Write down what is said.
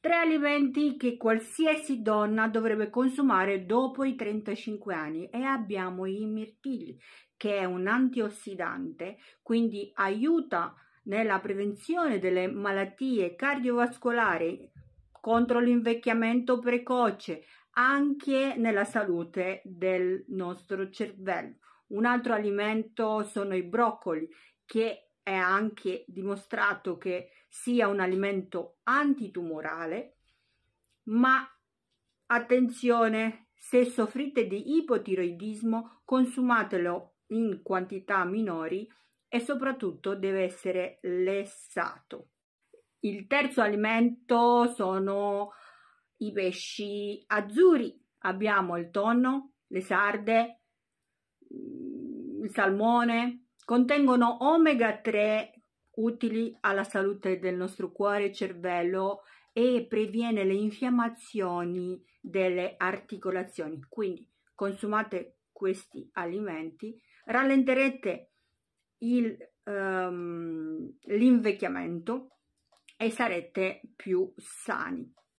tre alimenti che qualsiasi donna dovrebbe consumare dopo i 35 anni e abbiamo i mirtilli che è un antiossidante quindi aiuta nella prevenzione delle malattie cardiovascolari contro l'invecchiamento precoce anche nella salute del nostro cervello un altro alimento sono i broccoli che è anche dimostrato che sia un alimento antitumorale, ma attenzione, se soffrite di ipotiroidismo consumatelo in quantità minori e soprattutto deve essere lessato. Il terzo alimento sono i pesci azzurri. Abbiamo il tonno, le sarde, mm, il salmone, Contengono omega 3 utili alla salute del nostro cuore e cervello e previene le infiammazioni delle articolazioni. Quindi consumate questi alimenti, rallenterete il, um, l'invecchiamento e sarete più sani.